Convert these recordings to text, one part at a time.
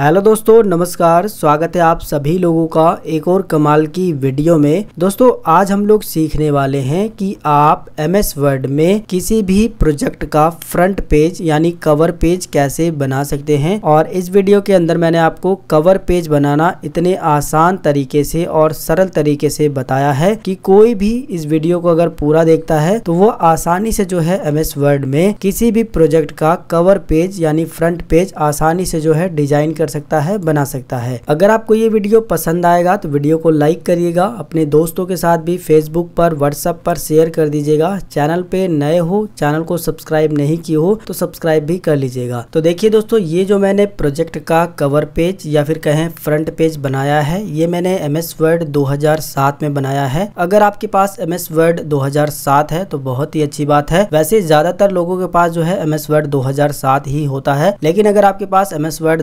hello दोस्तों नमस्कार स्वागत है आप सभी लोगों का एक और कमाल की वीडियो में दोस्तों आज हम लोग सीखने वाले हैं कि आप एम एस वर्ड में किसी भी प्रोजेक्ट का फ्रंट पेज यानी कवर पेज कैसे बना सकते हैं और इस वीडियो के अंदर मैंने आपको कवर पेज बनाना इतने आसान तरीके से और सरल तरीके से बताया है कि कोई भी इस वीडियो को अगर पूरा देखता है तो वो आसानी से जो है एम एस वर्ड में किसी भी प्रोजेक्ट का कवर पेज यानी फ्रंट पेज आसानी से जो है डिजाइन कर कर सकता है बना सकता है अगर आपको ये वीडियो पसंद आएगा तो वीडियो को लाइक करिएगा अपने दोस्तों के साथ भी फेसबुक पर व्हाट्सएप पर शेयर कर दीजिएगा चैनल पे नए हो चैनल को सब्सक्राइब नहीं की हो तो सब्सक्राइब भी कर लीजिएगा तो देखिए दोस्तों ये जो मैंने प्रोजेक्ट का कवर पेज या फिर कहें फ्रंट पेज बनाया है ये मैंने एम एस वर्ड 2007 में बनाया है अगर आपके पास एम एस वर्ड 2007 है तो बहुत ही अच्छी बात है वैसे ज्यादातर लोगों के पास जो है एम एस वर्ड 2007 ही होता है लेकिन अगर आपके पास एम एस वर्ड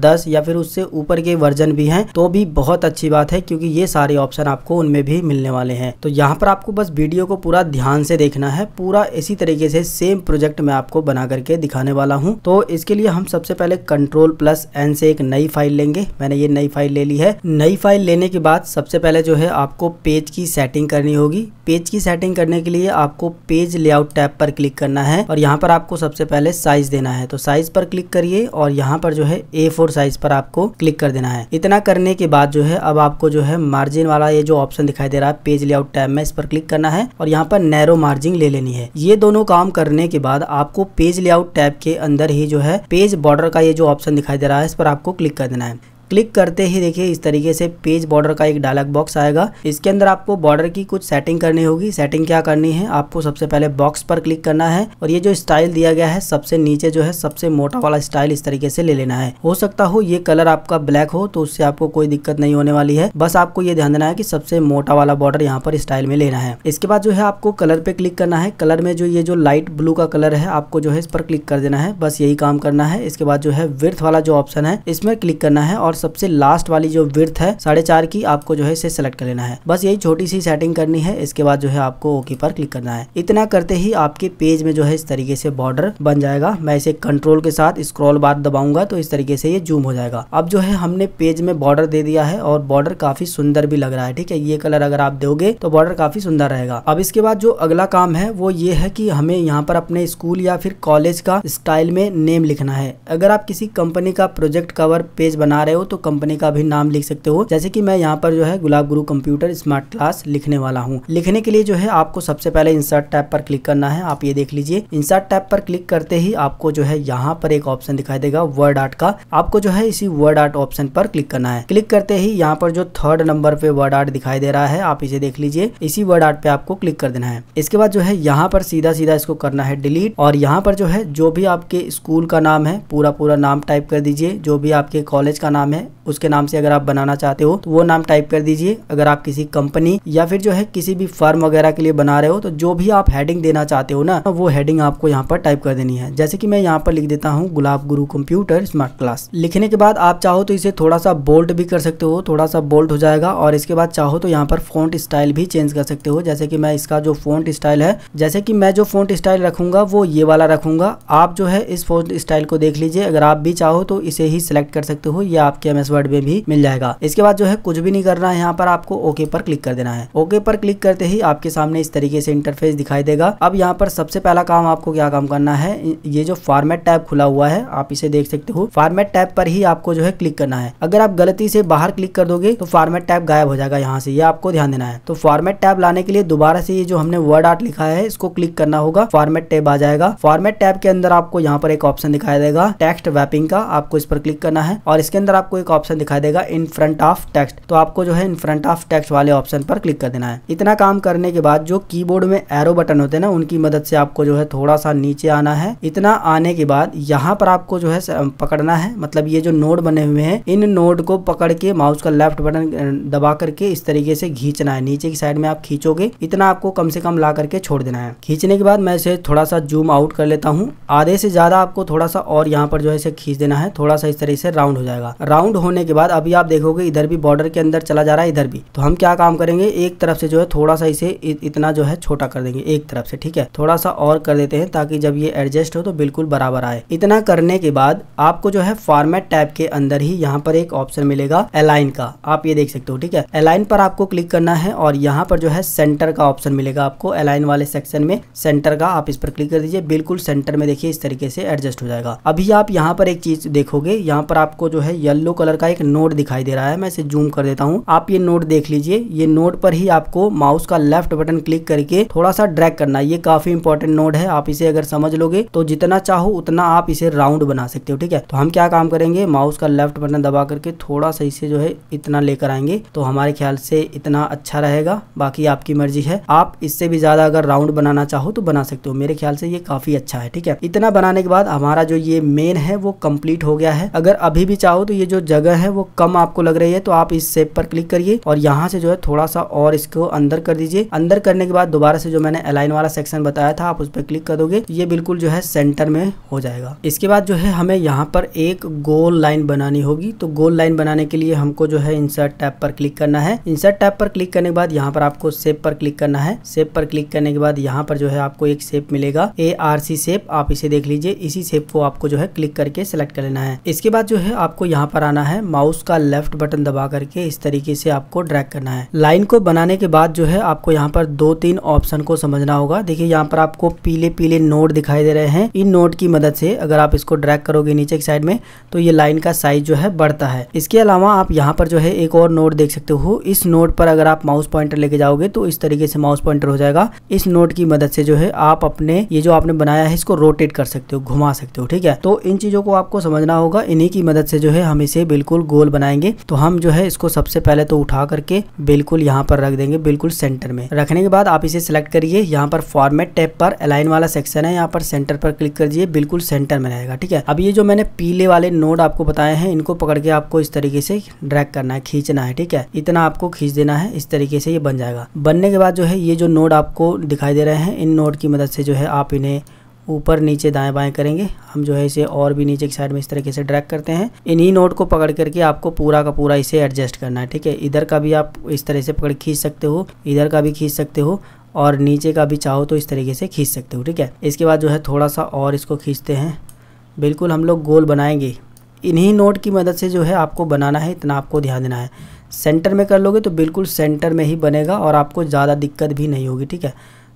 दस या फिर उससे ऊपर के वर्जन भी हैं तो भी बहुत अच्छी बात है क्योंकि ये सारे ऑप्शन आपको उनमें भी मिलने वाले हैं तो यहाँ पर आपको बस वीडियो को पूरा ध्यान से देखना है पूरा इसी तरीके से सेम प्रोजेक्ट मैं आपको बना करके दिखाने वाला हूँ तो इसके लिए हम सबसे पहले कंट्रोल प्लस एन से एक नई फाइल लेंगे मैंने ये नई फाइल ले ली है नई फाइल लेने के बाद सबसे पहले जो है आपको पेज की सेटिंग करनी होगी पेज की सेटिंग करने के लिए आपको पेज लेआउट टैब पर क्लिक करना है और यहाँ पर आपको सबसे पहले साइज देना है तो साइज पर क्लिक करिए और यहाँ पर जो है ए साइज पर आपको क्लिक कर देना है इतना करने के बाद जो है अब आपको जो है मार्जिन वाला ये जो ऑप्शन दिखाई दे रहा है पेज लेआउट टैब में इस पर क्लिक करना है और यहाँ पर नैरो मार्जिन ले लेनी है ये दोनों काम करने के बाद आपको पेज लेआउट टैब के अंदर ही जो है पेज बॉर्डर का ये जो ऑप्शन दिखाई दे रहा है इस पर आपको क्लिक कर देना है क्लिक करते ही देखिए इस तरीके से पेज बॉर्डर का एक डायलॉग बॉक्स आएगा इसके अंदर आपको बॉर्डर की कुछ सेटिंग करनी होगी सेटिंग क्या करनी है आपको सबसे पहले बॉक्स पर क्लिक करना है और ये जो स्टाइल दिया गया है सबसे नीचे जो है सबसे मोटा वाला स्टाइल इस तरीके से ले लेना है हो सकता हो ये कलर आपका ब्लैक हो तो उससे आपको कोई दिक्कत नहीं होने वाली है बस आपको ये ध्यान देना है की सबसे मोटा वाला बॉर्डर यहाँ पर स्टाइल में लेना है इसके बाद जो है आपको कलर पे क्लिक करना है कलर में जो ये जो लाइट ब्लू का कलर है आपको जो है इस पर क्लिक कर देना है बस यही काम करना है इसके बाद जो है विर्थ वाला जो ऑप्शन है इसमें क्लिक करना है और सबसे लास्ट वाली जो विर्थ है साढ़े चार की आपको जो है इसे सेलेक्ट कर लेना है बस यही छोटी सी सेटिंग करनी है इसके बाद जो है आपको ओके पर क्लिक करना है इतना करते ही आपके पेज में जो है इस तरीके से बॉर्डर बन जाएगा मैं इसे कंट्रोल के साथ स्क्रॉल बार दबाऊंगा तो इस तरीके से ये जूम हो जाएगा अब जो है हमने पेज में बॉर्डर दे दिया है और बॉर्डर काफी सुंदर भी लग रहा है ठीक है ये कलर अगर आप दोगे तो बॉर्डर काफी सुंदर रहेगा अब इसके बाद जो अगला काम है वो ये है कि हमें यहाँ पर अपने स्कूल या फिर कॉलेज का स्टाइल में नेम लिखना है अगर आप किसी कंपनी का प्रोजेक्ट कवर पेज बना रहे हो तो कंपनी का भी नाम लिख सकते हो जैसे कि मैं यहाँ पर जो है गुलाब गुरु कंप्यूटर स्मार्ट क्लास लिखने वाला हूँ लिखने के लिए जो है आपको सबसे पहले इंसर्ट टैप पर क्लिक करना है आप ये देख लीजिए इंसर्ट टैप पर क्लिक करते ही आपको जो है यहाँ पर एक ऑप्शन दिखाई देगा वर्ड आर्ट का आपको जो है इसी वर्ड आर्ट ऑप्शन पर क्लिक करना है क्लिक करते ही यहाँ पर जो थर्ड नंबर पे वर्ड आर्ट दिखाई दे रहा है आप इसे देख लीजिए इसी वर्ड आर्ट पे आपको क्लिक कर देना है इसके बाद जो है यहाँ पर सीधा सीधा इसको करना है डिलीट और यहाँ पर जो है जो भी आपके स्कूल का नाम है पूरा पूरा नाम टाइप कर दीजिए जो भी आपके कॉलेज का नाम है है उसके नाम से अगर आप बनाना चाहते हो तो वो नाम टाइप कर दीजिए अगर आप किसी कंपनी या फिर जो है किसी भी फर्म वगैरह के लिए बना रहे हो तो जो भी आप हेडिंग देना चाहते हो ना वो हेडिंग आपको यहाँ पर टाइप कर देनी है जैसे कि मैं यहाँ पर लिख देता हूँ गुलाब गुरु कंप्यूटर स्मार्ट क्लास लिखने के बाद आप चाहो तो इसे थोड़ा सा बोल्ट भी कर सकते हो थोड़ा सा बोल्ट हो जाएगा और इसके बाद चाहो तो यहाँ पर फोन स्टाइल भी चेंज कर सकते हो जैसे कि मैं इसका जो फोन स्टाइल है जैसे कि मैं जो फोन स्टाइल रखूंगा वो ये वाला रखूंगा आप जो है इस फोन स्टाइल को देख लीजिए अगर आप भी चाहो तो इसे ही सिलेक्ट कर सकते हो ये आपके आपके एम वर्ड में भी मिल जाएगा इसके बाद जो है कुछ भी नहीं करना है यहाँ पर आपको ओके पर क्लिक कर देना है ओके पर क्लिक करते ही आपके सामने इस तरीके से इंटरफेस दिखाई देगा अब यहाँ पर सबसे पहला काम आपको क्या काम करना है ये जो फॉर्मेट टैब खुला हुआ है आप इसे देख सकते हो फॉर्मेट टैब पर ही आपको जो है क्लिक करना है अगर आप गलती से बाहर क्लिक कर दोगे तो फॉर्मेट टैब गायब हो जाएगा यहाँ से ये आपको ध्यान देना है तो फॉर्मेट टैब लाने के लिए दोबारा से ये जो हमने वर्ड आर्ट लिखा है इसको क्लिक करना होगा फॉर्मेट टैब आ जाएगा फॉर्मेट टैब के अंदर आपको यहाँ पर एक ऑप्शन दिखाई देगा टेक्स्ट वैपिंग का आपको इस पर क्लिक करना है और इसके अंदर आपको आपको एक ऑप्शन दिखाई देगा इन फ्रंट ऑफ टेक्स्ट तो आपको जो है इन फ्रंट ऑफ टेक्स्ट वाले ऑप्शन पर क्लिक कर देना है इतना काम करने के बाद जो कीबोर्ड में एरो बटन होते हैं ना उनकी मदद से आपको जो है थोड़ा सा नीचे आना है इतना आने के बाद यहाँ पर आपको जो है पकड़ना है मतलब ये जो नोड बने हुए हैं इन नोड को पकड़ के माउस का लेफ्ट बटन दबा करके इस तरीके से खींचना है नीचे की साइड में आप खींचोगे इतना आपको कम से कम ला करके छोड़ देना है खींचने के बाद मैं इसे थोड़ा सा जूम आउट कर लेता हूँ आधे से ज्यादा आपको थोड़ा सा और यहाँ पर जो है इसे खींच देना है थोड़ा सा इस तरीके से राउंड हो जाएगा राउंड राउंड होने के बाद अभी आप देखोगे इधर भी बॉर्डर के अंदर चला जा रहा है इधर भी तो हम क्या काम करेंगे एक तरफ से जो है थोड़ा सा इसे इतना जो है छोटा कर देंगे एक तरफ से ठीक है थोड़ा सा और कर देते हैं ताकि जब ये एडजस्ट हो तो बिल्कुल बराबर आए इतना करने के बाद आपको जो है फॉर्मेट टैब के अंदर ही यहाँ पर एक ऑप्शन मिलेगा अलाइन का आप ये देख सकते हो ठीक है अलाइन पर आपको क्लिक करना है और यहाँ पर जो है सेंटर का ऑप्शन मिलेगा आपको अलाइन वाले सेक्शन में सेंटर का आप इस पर क्लिक कर दीजिए बिल्कुल सेंटर में देखिए इस तरीके से एडजस्ट हो जाएगा अभी आप यहाँ पर एक चीज देखोगे यहाँ पर आपको जो है येलो येलो कलर का एक नोट दिखाई दे रहा है मैं इसे जूम कर देता हूँ आप ये नोट देख लीजिए ये नोट पर ही आपको माउस का लेफ्ट बटन क्लिक करके थोड़ा सा ड्रैग करना ये काफी इंपॉर्टेंट नोट है आप इसे अगर समझ लोगे तो जितना चाहो उतना आप इसे राउंड बना सकते हो ठीक है तो हम क्या काम करेंगे माउस का लेफ्ट बटन दबा करके थोड़ा सा इसे जो है इतना लेकर आएंगे तो हमारे ख्याल से इतना अच्छा रहेगा बाकी आपकी मर्जी है आप इससे भी ज्यादा अगर राउंड बनाना चाहो तो बना सकते हो मेरे ख्याल से ये काफी अच्छा है ठीक है इतना बनाने के बाद हमारा जो ये मेन है वो कंप्लीट हो गया है अगर अभी भी चाहो तो ये जो जो जगह है वो कम आपको लग रही है तो आप इस सेप पर क्लिक करिए और यहाँ से जो है थोड़ा सा और इसको अंदर कर दीजिए अंदर करने के बाद दोबारा से जो मैंने अलाइन वाला सेक्शन बताया था आप उस पर क्लिक कर दोगे ये बिल्कुल जो है सेंटर में हो जाएगा इसके बाद जो है हमें यहाँ पर एक गोल लाइन बनानी होगी तो गोल लाइन बनाने के लिए हमको जो है इंसर्ट टैप पर क्लिक करना है इंसर्ट टैप पर क्लिक करने के बाद यहाँ पर आपको सेप पर क्लिक करना है सेप पर क्लिक करने के बाद यहाँ पर जो है आपको एक सेप मिलेगा ए आर सी सेप आप इसे देख लीजिए इसी सेप को आपको जो है क्लिक करके सेलेक्ट कर लेना है इसके बाद जो है आपको यहाँ पर आना है माउस का लेफ्ट बटन दबा करके इस तरीके से आपको ड्रैग करना है लाइन को बनाने के बाद जो है आपको यहाँ पर दो तीन ऑप्शन को समझना होगा देखिए यहाँ पर आपको पीले पीले नोट दिखाई दे रहे हैं इन नोट की मदद से अगर आप इसको ड्रैग करोगे नीचे की साइड में तो ये लाइन का साइज जो है बढ़ता है इसके अलावा आप यहाँ पर जो है एक और नोट देख सकते हो इस नोट पर अगर आप माउस पॉइंटर लेके जाओगे तो इस तरीके से माउस पॉइंटर हो जाएगा इस नोट की मदद से जो है आप अपने ये जो आपने बनाया है इसको रोटेट कर सकते हो घुमा सकते हो ठीक है तो इन चीजों को आपको समझना होगा इन्हीं की मदद से जो है हम इसे इसे बिल्कुल गोल बनाएंगे तो हम जो है इसको सबसे पहले तो उठा करके बिल्कुल यहाँ पर रख देंगे बिल्कुल सेंटर में रखने के बाद आप इसे सिलेक्ट करिए यहाँ पर फॉर्मेट टैप पर अलाइन वाला सेक्शन है यहाँ पर सेंटर पर क्लिक कर दिए बिल्कुल सेंटर में रहेगा ठीक है अब ये जो मैंने पीले वाले नोड आपको बताए हैं इनको पकड़ के आपको इस तरीके से ड्रैक करना है खींचना है ठीक है इतना आपको खींच देना है इस तरीके से ये बन जाएगा बनने के बाद जो है ये जो नोड आपको दिखाई दे रहे हैं इन नोड की मदद से जो है आप इन्हें ऊपर नीचे दाएं बाएं करेंगे हम जो है इसे और भी नीचे की साइड में इस तरीके से ड्रैग करते हैं इन्हीं नोट को पकड़ करके आपको पूरा का पूरा इसे एडजस्ट करना है ठीक है इधर का भी आप इस तरह से पकड़ खींच सकते हो इधर का भी खींच सकते हो और नीचे का भी चाहो तो इस तरीके से खींच सकते हो ठीक है इसके बाद जो है थोड़ा सा और इसको खींचते हैं बिल्कुल हम लोग गोल बनाएंगे इन्हीं नोट की मदद से जो है आपको बनाना है इतना आपको ध्यान देना है सेंटर में कर लोगे तो बिल्कुल सेंटर में ही बनेगा और आपको ज़्यादा दिक्कत भी नहीं होगी ठीक है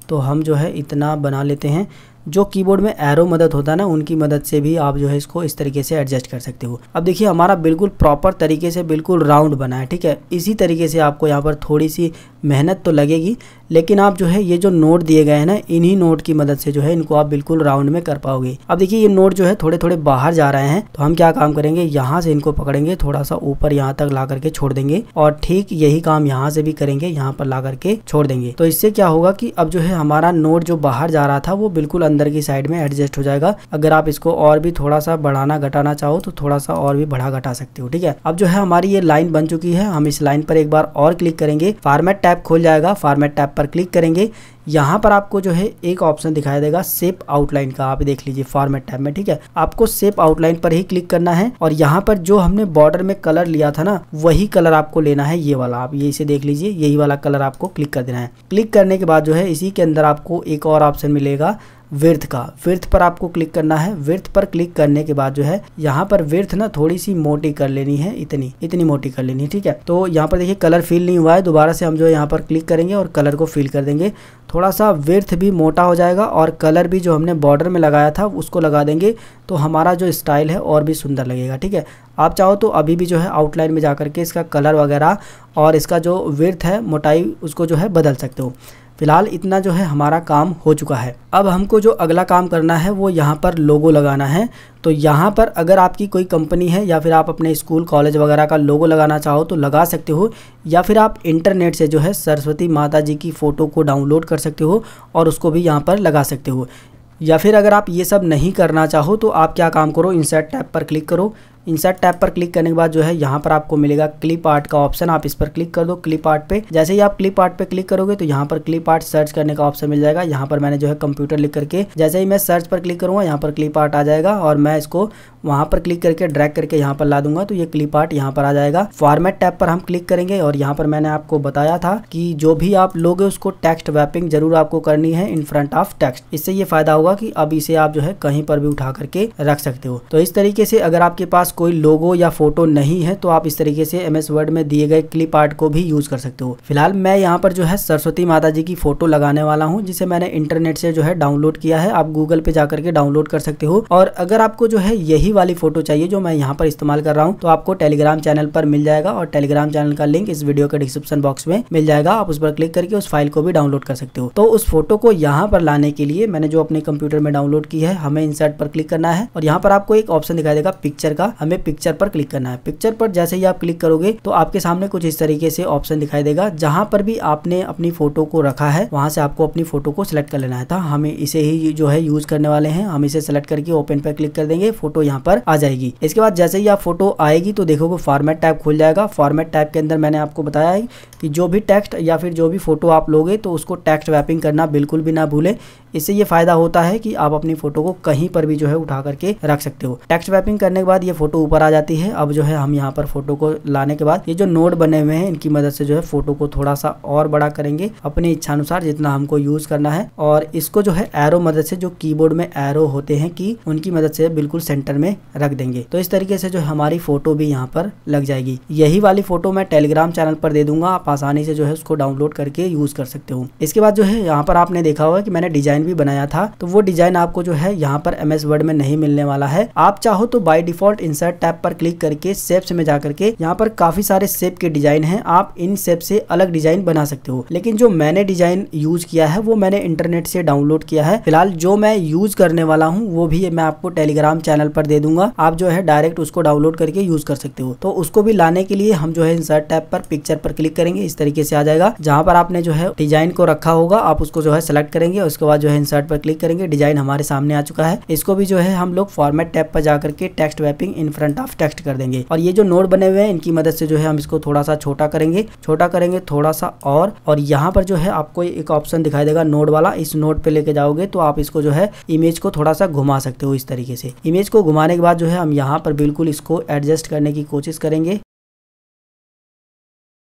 तो हम जो है इतना बना लेते हैं जो कीबोर्ड में एरो मदद होता है ना उनकी मदद से भी आप जो है इसको इस तरीके से एडजस्ट कर सकते हो अब देखिए हमारा बिल्कुल प्रॉपर तरीके से बिल्कुल राउंड बना है ठीक है इसी तरीके से आपको यहाँ पर थोड़ी सी मेहनत तो लगेगी लेकिन आप जो है ये जो नोट दिए गए हैं ना इन्हीं नोट की मदद से जो है इनको आप बिल्कुल राउंड में कर पाओगे अब देखिए ये नोट जो है थोड़े थोड़े बाहर जा रहे हैं तो हम क्या काम करेंगे यहाँ से इनको पकड़ेंगे थोड़ा सा ऊपर यहाँ तक ला करके छोड़ देंगे और ठीक यही काम यहाँ से भी करेंगे यहाँ पर ला करके छोड़ देंगे तो इससे क्या होगा कि अब जो है हमारा नोट जो बाहर जा रहा था वो बिल्कुल अंदर की साइड में एडजस्ट हो जाएगा अगर आप इसको और भी थोड़ा सा बढ़ाना घटाना चाहो तो थोड़ा सा और भी बढ़ा घटा सकते हो ठीक है अब जो है हमारी ये लाइन बन चुकी है हम इस लाइन पर एक बार और क्लिक करेंगे फार्मेट टैप खोल जाएगा फार्मेट टैप पर क्लिक करेंगे यहाँ पर आपको जो है एक ऑप्शन दिखाई देगा सेप आउटलाइन का आप देख लीजिए फॉर्मेट टाइप में ठीक है आपको सेप आउटलाइन पर ही क्लिक करना है और यहाँ पर जो हमने बॉर्डर में कलर लिया था ना वही कलर आपको लेना है ये वाला आप ये इसे देख लीजिए यही वाला कलर आपको क्लिक कर देना है क्लिक करने के बाद जो है इसी के अंदर आपको एक और ऑप्शन मिलेगा विर्थ का विर्थ पर आपको क्लिक करना है विर्थ पर क्लिक करने के बाद जो है यहाँ पर विर्थ ना थोड़ी सी मोटी कर लेनी है इतनी इतनी मोटी कर लेनी है ठीक है तो यहाँ पर देखिए कलर फील नहीं हुआ है दोबारा से हम जो है यहाँ पर क्लिक करेंगे और कलर को फील कर देंगे थोड़ा सा विर्थ भी मोटा हो जाएगा और कलर भी जो हमने बॉर्डर में लगाया था उसको लगा देंगे तो हमारा जो स्टाइल है और भी सुंदर लगेगा ठीक है आप चाहो तो अभी भी जो है आउटलाइन में जा करके इसका कलर वगैरह और इसका जो विर्थ है मोटाई उसको जो है बदल सकते हो फिलहाल इतना जो है हमारा काम हो चुका है अब हमको जो अगला काम करना है वो यहाँ पर लोगो लगाना है तो यहाँ पर अगर आपकी कोई कंपनी है या फिर आप अपने स्कूल कॉलेज वगैरह का लोगो लगाना चाहो तो लगा सकते हो या फिर आप इंटरनेट से जो है सरस्वती माता जी की फ़ोटो को डाउनलोड कर सकते हो और उसको भी यहाँ पर लगा सकते हो या फिर अगर आप ये सब नहीं करना चाहो तो आप क्या काम करो इंसर्ट टैब पर क्लिक करो इंसर्ट टैब पर क्लिक करने के बाद जो है यहाँ पर आपको मिलेगा क्लिप आर्ट का ऑप्शन आप इस पर क्लिक कर दो क्लिप आर्ट पे जैसे ही आप क्लिप आर्ट पे क्लिक करोगे तो यहाँ पर क्लिप आर्ट सर्च करने का ऑप्शन मिल जाएगा यहाँ पर मैंने जो है कंप्यूटर लिख करके जैसे ही मैं सर्च पर क्लिक करूंगा यहाँ पर क्लिप आर्ट आ जाएगा और मैं इसको वहां पर क्लिक करके ड्रैक करके यहाँ पर ला दूंगा तो ये क्लिप आर्ट यहाँ पर आ जाएगा फॉर्मेट टैब पर हम क्लिक करेंगे और यहाँ पर मैंने आपको बताया था कि जो भी आप लोग उसको टेक्स्ट वैपिंग जरूर आपको करनी है इन फ्रंट ऑफ टेक्स्ट इससे ये फायदा होगा कि अब इसे आप जो है कहीं पर भी उठा करके रख सकते हो तो इस तरीके से अगर आपके पास पास कोई लोगो या फोटो नहीं है तो आप इस तरीके से एम वर्ड में दिए गए क्लिप आर्ट को भी यूज कर सकते हो फिलहाल मैं यहाँ पर जो है सरस्वती माता जी की फोटो लगाने वाला हूँ जिसे मैंने इंटरनेट से जो है डाउनलोड किया है आप गूगल पे जाकर के डाउनलोड कर सकते हो और अगर आपको जो है यही वाली फोटो चाहिए जो मैं यहाँ पर इस्तेमाल कर रहा हूँ तो आपको टेलीग्राम चैनल पर मिल जाएगा और टेलीग्राम चैनल का लिंक इस वीडियो के डिस्क्रिप्शन बॉक्स में मिल जाएगा आप उस पर क्लिक करके उस फाइल को भी डाउनलोड कर सकते हो तो उस फोटो को यहाँ पर लाने के लिए मैंने जो अपने कंप्यूटर में डाउनलोड की है हमें इंसर्ट पर क्लिक करना है और यहाँ पर आपको एक ऑप्शन दिखाई देगा पिक्चर का हमें पिक्चर पर क्लिक करना है पिक्चर पर जैसे ही आप क्लिक करोगे तो आपके सामने कुछ इस तरीके से ऑप्शन दिखाई देगा जहां पर भी आपने अपनी फोटो को रखा है वहां से आपको अपनी फोटो को सिलेक्ट कर लेना है था तो हमें इसे ही जो है यूज करने वाले हैं हम इसे सिलेक्ट करके ओपन पर क्लिक कर देंगे फोटो यहाँ पर आ जाएगी इसके बाद जैसे ही आप फोटो आएगी तो देखोगे फॉर्मेट टाइप खुल जाएगा फॉर्मेट टाइप के अंदर मैंने आपको बताया है कि जो भी टेक्स्ट या फिर जो भी फोटो आप लोगे तो उसको टेक्स्ट वैपिंग करना बिल्कुल भी ना भूले इससे ये फायदा होता है कि आप अपनी फोटो को कहीं पर भी जो है उठा करके रख सकते हो टेक्स्ट वैपिंग करने के बाद ये फोटो फोटो ऊपर आ जाती है अब जो है हम यहाँ पर फोटो को लाने के बाद ये जो नोट बने हुए हैं इनकी मदद से जो है फोटो को थोड़ा सा और बड़ा करेंगे अपने इच्छानुसार जितना हमको यूज करना है और इसको जो है एरो मदद से जो कीबोर्ड में एरो होते हैं की उनकी मदद से बिल्कुल सेंटर में रख देंगे तो इस तरीके से जो हमारी फोटो भी यहाँ पर लग जाएगी यही वाली फोटो मैं टेलीग्राम चैनल पर दे दूंगा आप आसानी से जो है उसको डाउनलोड करके यूज कर सकते हो इसके बाद जो है यहाँ पर आपने देखा होगा कि मैंने डिजाइन भी बनाया था तो वो डिजाइन आपको जो है यहाँ पर एम वर्ड में नहीं मिलने वाला है आप चाहो तो by default in insert tab पर क्लिक करके सेप्स में जाकर के यहाँ पर काफी सारे सेप के डिजाइन है आप इन सेप से अलग डिजाइन बना सकते हो लेकिन जो मैंने डिजाइन यूज किया है वो मैंने इंटरनेट से डाउनलोड किया है फिलहाल जो मैं यूज करने वाला हूँ वो भी मैं आपको टेलीग्राम चैनल पर दे दूंगा आप जो है डायरेक्ट उसको डाउनलोड करके यूज कर सकते हो तो उसको भी लाने के लिए हम जो है इंसर्ट टैप पर पिक्चर पर क्लिक करेंगे इस तरीके से आ जाएगा जहाँ पर आपने जो है डिजाइन को रखा होगा आप उसको जो है सेलेक्ट करेंगे उसके बाद जो है इंसर्ट पर क्लिक करेंगे डिजाइन हमारे सामने आ चुका है इसको भी जो है हम लोग फॉर्मेट टैप पर जाकर के text wrapping in in front of text कर देंगे और ये जो नोड बने हुए हैं इनकी मदद से जो है हम इसको थोड़ा सा छोटा करेंगे छोटा करेंगे थोड़ा सा और और यहाँ पर जो है आपको एक ऑप्शन दिखाई देगा नोड वाला इस नोड पे लेके जाओगे तो आप इसको जो है इमेज को थोड़ा सा घुमा सकते हो इस तरीके से इमेज को घुमाने के बाद जो है हम यहाँ पर बिल्कुल इसको एडजस्ट करने की कोशिश करेंगे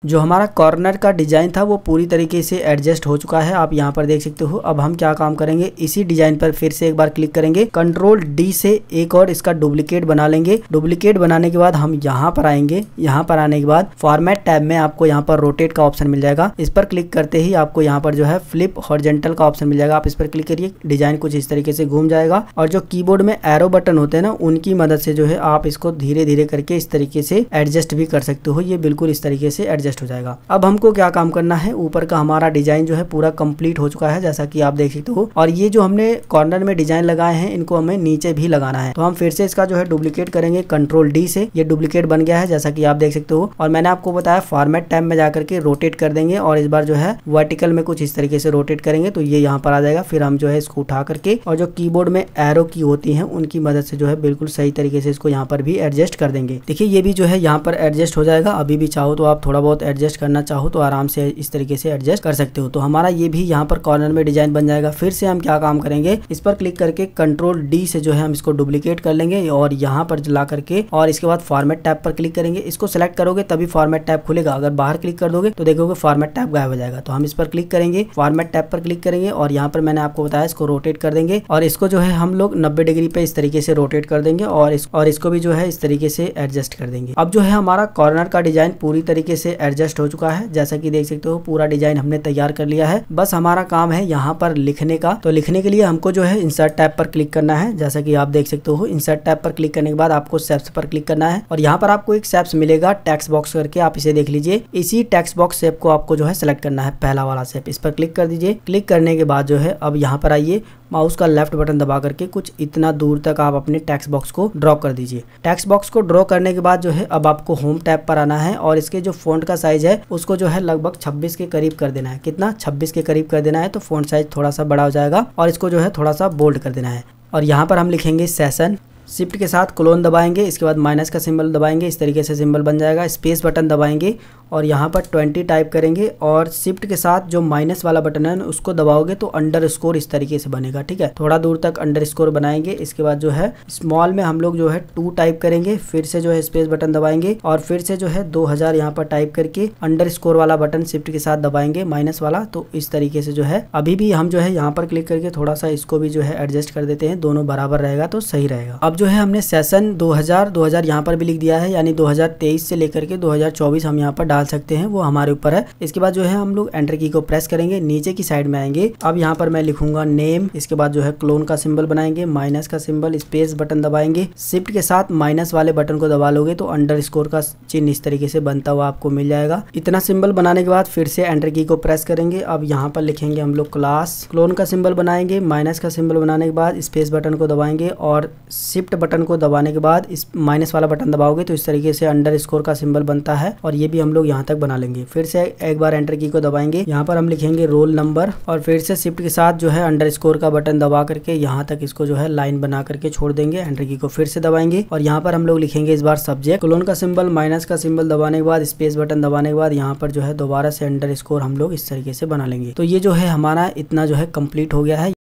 जो हमारा कॉर्नर का डिज़ाइन था वो पूरी तरीके से एडजस्ट हो चुका है आप यहाँ पर देख सकते हो अब हम क्या काम करेंगे इसी डिज़ाइन पर फिर से एक बार क्लिक करेंगे कंट्रोल डी से एक और इसका डुप्लीकेट बना लेंगे डुप्लीकेट बनाने के बाद हम यहाँ पर आएंगे यहाँ पर आने के बाद फॉर्मेट टैब में आपको यहाँ पर रोटेट का ऑप्शन मिल जाएगा इस पर क्लिक करते ही आपको यहाँ पर जो है फ्लिप हॉर्जेंटल का ऑप्शन मिल जाएगा आप इस पर क्लिक करिए डिज़ाइन कुछ इस तरीके से घूम जाएगा और जो की में एरो बटन होते हैं ना उनकी मदद से जो है आप इसको धीरे धीरे करके इस तरीके से एडजस्ट भी कर सकते हो ये बिल्कुल इस तरीके से एडजस्ट एडजस्ट हो जाएगा अब हमको क्या काम करना है ऊपर का हमारा डिजाइन जो है पूरा कंप्लीट हो चुका है जैसा कि आप देख सकते हो और ये जो हमने कॉर्नर में डिजाइन लगाए हैं इनको हमें नीचे भी लगाना है तो हम फिर से इसका जो है डुप्लीकेट करेंगे कंट्रोल डी से ये डुप्लीकेट बन गया है जैसा कि आप देख सकते हो और मैंने आपको बताया फॉर्मेट टाइम में जाकर के रोटेट कर देंगे और इस बार जो है वर्टिकल में कुछ इस तरीके से रोटेट करेंगे तो ये यहाँ पर आ जाएगा फिर हम जो है इसको उठा करके और जो कीबोर्ड में एरो की होती है उनकी मदद से जो है बिल्कुल सही तरीके से इसको यहाँ पर भी एडजस्ट कर देंगे देखिए ये भी जो है यहाँ पर एडजस्ट हो जाएगा अभी भी चाहो तो आप थोड़ा बहुत बहुत एडजस्ट करना चाहो तो आराम से इस तरीके से एडजस्ट कर सकते हो तो हमारा ये भी यहाँ पर कॉर्नर में डिजाइन बन जाएगा फिर से हम क्या काम करेंगे इस पर क्लिक करके कंट्रोल डी से जो है हम इसको डुप्लीकेट कर लेंगे और यहाँ पर ला करके और इसके बाद फॉर्मेट टैप पर क्लिक करेंगे इसको सेलेक्ट करोगे तभी फॉर्मेट टैप खुलेगा अगर बाहर क्लिक कर दोगे तो देखोगे फॉर्मेट टैप गायब हो जाएगा तो हम इस पर क्लिक करेंगे फॉर्मेट टैप पर क्लिक करेंगे और यहाँ पर मैंने आपको बताया इसको रोटेट कर देंगे और इसको जो है हम लोग नब्बे डिग्री पे इस तरीके से रोटेट कर देंगे और इस, और इसको भी जो है इस तरीके से एडजस्ट कर देंगे अब जो है हमारा कॉर्नर का डिजाइन पूरी तरीके से एडजस्ट हो चुका है जैसा कि देख सकते हो पूरा डिजाइन हमने तैयार कर लिया है बस हमारा काम है यहाँ पर लिखने का तो लिखने के लिए हमको जो है इंसर्ट टैप पर क्लिक करना है जैसा कि आप देख सकते हो इंसर्ट टैप पर क्लिक करने के बाद आपको सेप्स पर क्लिक करना है और यहाँ पर आपको एक सेप्स मिलेगा टैक्स बॉक्स करके आप इसे देख लीजिए इसी टैक्स बॉक्स सेप को आपको जो है सिलेक्ट करना है पहला वाला सेप इस पर क्लिक कर दीजिए क्लिक करने के बाद जो है अब यहाँ पर आइए माउस का लेफ्ट बटन दबा करके कुछ इतना दूर तक आप अपने टेक्स्ट बॉक्स को ड्रॉ कर दीजिए टेक्स्ट बॉक्स को ड्रॉ करने के बाद जो है अब आपको होम टैप पर आना है और इसके जो फोन का साइज है उसको जो है लगभग छब्बीस के करीब कर देना है कितना छब्बीस के करीब कर देना है तो फोन साइज थोड़ा सा बड़ा हो जाएगा और इसको जो है थोड़ा सा बोल्ड कर देना है और यहाँ पर हम लिखेंगे सेशन शिफ्ट के साथ क्लोन दबाएंगे इसके बाद माइनस का सिंबल दबाएंगे इस तरीके से सिंबल बन जाएगा स्पेस बटन दबाएंगे और यहाँ पर ट्वेंटी टाइप करेंगे और शिफ्ट के साथ जो माइनस वाला बटन है उसको दबाओगे तो अंडर स्कोर इस तरीके से बनेगा ठीक है थोड़ा दूर तक अंडर स्कोर बनाएंगे इसके बाद जो है स्मॉल में हम लोग जो है टू टाइप करेंगे फिर से जो है स्पेस बटन दबाएंगे और फिर से जो है दो हजार यहाँ पर टाइप करके अंडर स्कोर वाला बटन शिफ्ट के साथ दबाएंगे माइनस वाला तो इस तरीके से जो है अभी भी हम जो है यहाँ पर क्लिक करके थोड़ा सा इसको भी जो है एडजस्ट कर देते हैं दोनों बराबर रहेगा तो सही रहेगा अब जो है हमने सेशन 2000 2000 यहाँ पर भी लिख दिया है यानी 2023 से लेकर के 2024 हम यहाँ पर डाल सकते हैं वो हमारे ऊपर है इसके बाद जो है हम लोग एंटर की को प्रेस करेंगे नीचे की साइड में आएंगे अब यहाँ पर मैं लिखूंगा नेम इसके बाद जो है क्लोन का सिंबल बनाएंगे माइनस का सिंबल स्पेस बटन दबाएंगे शिफ्ट के साथ माइनस वाले बटन को दबा लोगे तो अंडर का चिन्ह इस तरीके से बनता हुआ आपको मिल जाएगा इतना सिंबल बनाने के बाद फिर से एंटर की को प्रेस करेंगे अब यहाँ पर लिखेंगे हम लोग क्लास क्लोन का सिंबल बनाएंगे माइनस का सिंबल बनाने के बाद स्पेस बटन को दबाएंगे और शिफ्ट शिफ्ट बटन को दबाने के बाद इस माइनस वाला बटन दबाओगे तो इस तरीके से अंडर स्कोर का सिंबल बनता है और ये भी हम लोग यहाँ तक बना लेंगे फिर से एक बार एंटर की को दबाएंगे यहाँ पर हम लिखेंगे रोल नंबर और फिर से शिफ्ट के साथ जो है अंडर स्कोर का बटन दबा करके यहाँ तक इसको जो है लाइन बना करके छोड़ देंगे एंटर की को फिर से दबाएंगे और यहाँ पर हम लोग लिखेंगे इस बार सब्जेक्ट क्लोन का सिंबल माइनस का सिंबल दबाने के बाद स्पेस बटन दबाने के बाद यहाँ पर जो है दोबारा से अंडर स्कोर हम लोग इस तरीके से बना लेंगे तो ये जो है हमारा इतना जो है कम्प्लीट हो गया है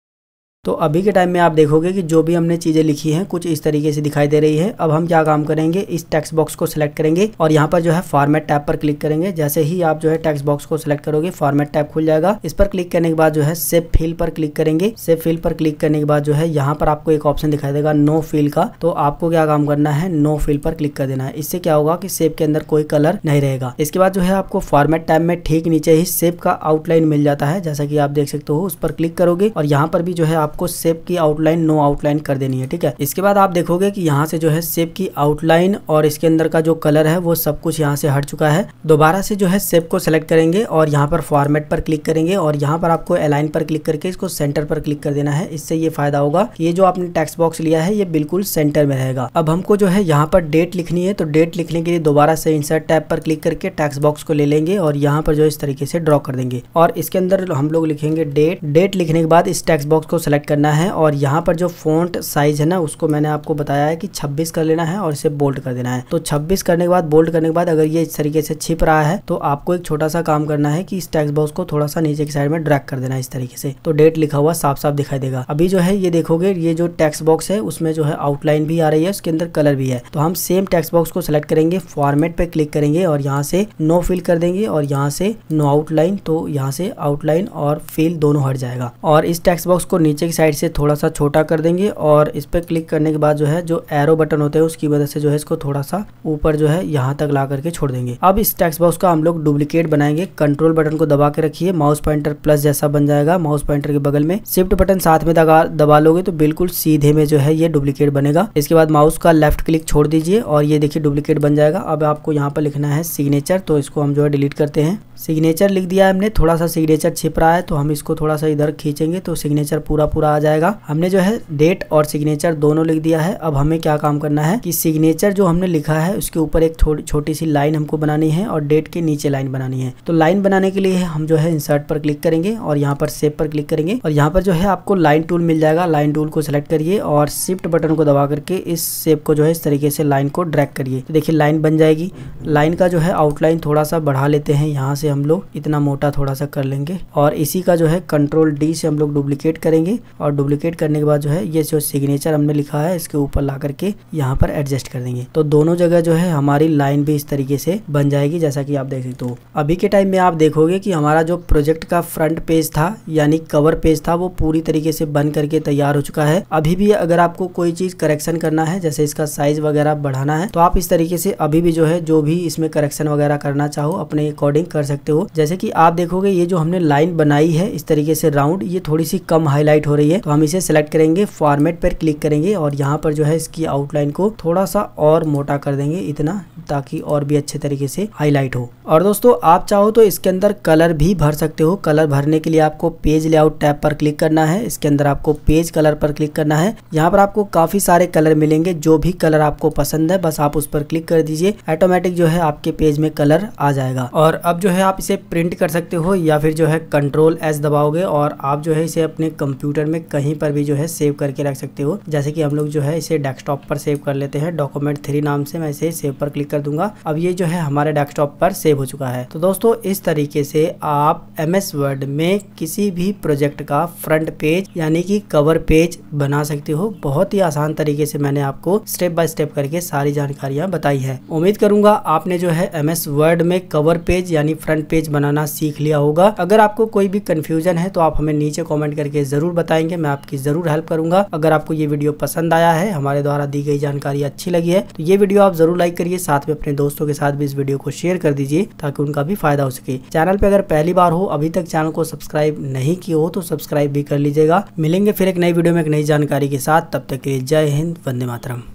तो अभी के टाइम में आप देखोगे कि जो भी हमने चीज़ें लिखी हैं कुछ इस तरीके से दिखाई दे रही है अब हम क्या काम करेंगे इस टेक्स्ट बॉक्स को सिलेक्ट करेंगे और यहाँ पर जो है फॉर्मेट टैब पर क्लिक करेंगे जैसे ही आप जो है टेक्स्ट बॉक्स को सिलेक्ट करोगे फॉर्मेट टैब खुल जाएगा इस पर क्लिक करने के बाद जो है सेफ फील पर क्लिक करेंगे सेफ फील पर क्लिक करने के बाद जो है यहाँ पर आपको एक ऑप्शन दिखाई देगा नो फील का तो आपको क्या काम करना है नो फील पर क्लिक कर देना है इससे क्या होगा कि सेब के अंदर कोई कलर नहीं रहेगा इसके बाद जो है आपको फॉर्मेट टैब में ठीक नीचे ही सेफ का आउटलाइन मिल जाता है जैसा कि आप देख सकते हो उस पर क्लिक करोगे और यहाँ पर भी जो है आप आपको सेप की आउटलाइन नो आउटलाइन कर देनी है ठीक है इसके बाद आप देखोगे कि यहाँ से जो है सेप की आउटलाइन और इसके अंदर का जो कलर है वो सब कुछ यहाँ से हट चुका है दोबारा से जो है सेप को सेलेक्ट करेंगे और यहाँ पर फॉर्मेट पर क्लिक करेंगे और यहाँ पर आपको अलाइन पर क्लिक करके इसको सेंटर पर क्लिक कर देना है इससे ये फायदा होगा ये जो आपने टेक्स्ट बॉक्स लिया है ये बिल्कुल सेंटर में रहेगा अब हमको जो है यहाँ पर डेट लिखनी है तो डेट लिखने के लिए दोबारा से इंसर्ट टैब पर क्लिक करके टेक्स बॉक्स को ले लेंगे और यहाँ पर जो इस तरीके से ड्रॉ कर देंगे और इसके अंदर हम लोग लिखेंगे डेट डेट लिखने के बाद इस टेक्स बॉक्स को सिलेक्ट सेलेक्ट करना है और यहाँ पर जो फ़ॉन्ट साइज़ है ना उसको मैंने आपको बताया है कि 26 कर लेना है और इसे बोल्ड कर देना है तो 26 करने के बाद बोल्ड करने के बाद अगर ये इस तरीके से छिप रहा है तो आपको एक छोटा सा काम करना है कि इस टेक्स्ट बॉक्स को थोड़ा सा नीचे की साइड में ड्रैक कर देना है इस तरीके से तो डेट लिखा हुआ साफ साफ दिखाई देगा अभी जो है ये देखोगे ये जो टेक्स्ट बॉक्स है उसमें जो है आउटलाइन भी आ रही है उसके अंदर कलर भी है तो हम सेम टेक्स्ट बॉक्स को सिलेक्ट करेंगे फॉर्मेट पे क्लिक करेंगे और यहाँ से नो फिल कर देंगे और यहाँ से नो आउटलाइन तो यहाँ से आउटलाइन और फिल दोनों हट जाएगा और इस टेक्स्ट बॉक्स को नीचे साइड से थोड़ा सा छोटा कर देंगे और इस पर क्लिक करने के बाद जो है जो एरो बटन होते हैं उसकी वजह से जो है इसको थोड़ा सा ऊपर जो है यहाँ तक ला करके छोड़ देंगे अब इस टेक्स बॉक्स का हम लोग डुप्लीकेट बनाएंगे कंट्रोल बटन को दबा के रखिए माउस पॉइंटर प्लस जैसा बन जाएगा माउस पॉइंटर के बगल में शिफ्ट बटन साथ में दबा लोगे तो बिल्कुल सीधे में जो है ये डुप्लीकेट बनेगा इसके बाद माउस का लेफ्ट क्लिक छोड़ दीजिए और ये देखिए डुप्लीकेट बन जाएगा अब आपको यहाँ पर लिखना है सिग्नेचर तो इसको हम जो है डिलीट करते हैं सिग्नेचर लिख दिया है हमने थोड़ा सा सिग्नेचर छिप रहा है तो हम इसको थोड़ा सा इधर खींचेंगे तो सिग्नेचर पूरा पूरा पूरा आ जाएगा हमने जो है डेट और सिग्नेचर दोनों लिख दिया है अब हमें क्या काम करना है कि सिग्नेचर जो हमने लिखा है उसके ऊपर एक छोटी सी लाइन हमको बनानी है और डेट के नीचे लाइन बनानी है तो लाइन बनाने के लिए हम जो है इंसर्ट पर क्लिक करेंगे और यहाँ पर सेप पर क्लिक करेंगे और यहाँ पर जो है आपको लाइन टूल मिल जाएगा लाइन टूल को सिलेक्ट करिए और शिफ्ट बटन को दबा करके इस सेप को जो है इस तरीके से लाइन को ड्रैक करिए तो देखिए लाइन बन जाएगी लाइन का जो है आउटलाइन थोड़ा सा बढ़ा लेते हैं यहाँ से हम लोग इतना मोटा थोड़ा सा कर लेंगे और इसी का जो है कंट्रोल डी से हम लोग डुप्लीकेट करेंगे और डुप्लीकेट करने के बाद जो है ये जो सिग्नेचर हमने लिखा है इसके ऊपर ला करके यहाँ पर एडजस्ट कर देंगे तो दोनों जगह जो है हमारी लाइन भी इस तरीके से बन जाएगी जैसा कि आप देख सकते हो अभी के टाइम में आप देखोगे कि हमारा जो प्रोजेक्ट का फ्रंट पेज था यानी कवर पेज था वो पूरी तरीके से बन करके तैयार हो चुका है अभी भी अगर आपको कोई चीज करेक्शन करना है जैसे इसका साइज वगैरह बढ़ाना है तो आप इस तरीके से अभी भी जो है जो भी इसमें करेक्शन वगैरह करना चाहो अपने अकॉर्डिंग कर सकते हो जैसे कि आप देखोगे ये जो हमने लाइन बनाई है इस तरीके से राउंड ये थोड़ी सी कम हाईलाइट हो रही है तो हम इसे सिलेक्ट करेंगे फॉर्मेट पर क्लिक करेंगे और यहाँ पर जो है इसकी आउटलाइन को थोड़ा सा और मोटा कर देंगे इतना ताकि और भी अच्छे तरीके से हाईलाइट हो और दोस्तों आप चाहो तो इसके अंदर कलर भी भर सकते हो कलर भरने के लिए आपको पेज लेआउट टैब पर क्लिक करना है इसके अंदर आपको पेज कलर पर क्लिक करना है यहाँ पर आपको काफी सारे कलर मिलेंगे जो भी कलर आपको पसंद है बस आप उस पर क्लिक कर दीजिए ऑटोमेटिक जो है आपके पेज में कलर आ जाएगा और अब जो है आप इसे प्रिंट कर सकते हो या फिर जो है कंट्रोल एस दबाओगे और आप जो है इसे अपने कंप्यूटर फोल्डर में कहीं पर भी जो है सेव करके रख सकते हो जैसे कि हम लोग जो है इसे डेस्कटॉप पर सेव कर लेते हैं डॉक्यूमेंट थ्री नाम से मैं इसे सेव पर क्लिक कर दूंगा अब ये जो है हमारे डेस्कटॉप पर सेव हो चुका है तो दोस्तों इस तरीके से आप एम एस वर्ड में किसी भी प्रोजेक्ट का फ्रंट पेज यानी कि कवर पेज बना सकते हो बहुत ही आसान तरीके से मैंने आपको स्टेप बाय स्टेप करके सारी जानकारियां बताई है उम्मीद करूंगा आपने जो है एम एस वर्ड में कवर पेज यानी फ्रंट पेज बनाना सीख लिया होगा अगर आपको कोई भी कंफ्यूजन है तो आप हमें नीचे कॉमेंट करके जरूर बताए बताएंगे मैं आपकी जरूर हेल्प करूंगा अगर आपको ये वीडियो पसंद आया है हमारे द्वारा दी गई जानकारी अच्छी लगी है तो ये वीडियो आप जरूर लाइक करिए साथ में अपने दोस्तों के साथ भी इस वीडियो को शेयर कर दीजिए ताकि उनका भी फायदा हो सके चैनल पे अगर पहली बार हो अभी तक चैनल को सब्सक्राइब नहीं किया हो तो सब्सक्राइब भी कर लीजिएगा मिलेंगे फिर एक नई वीडियो में एक नई जानकारी के साथ तब तक के लिए जय हिंद वंदे मातरम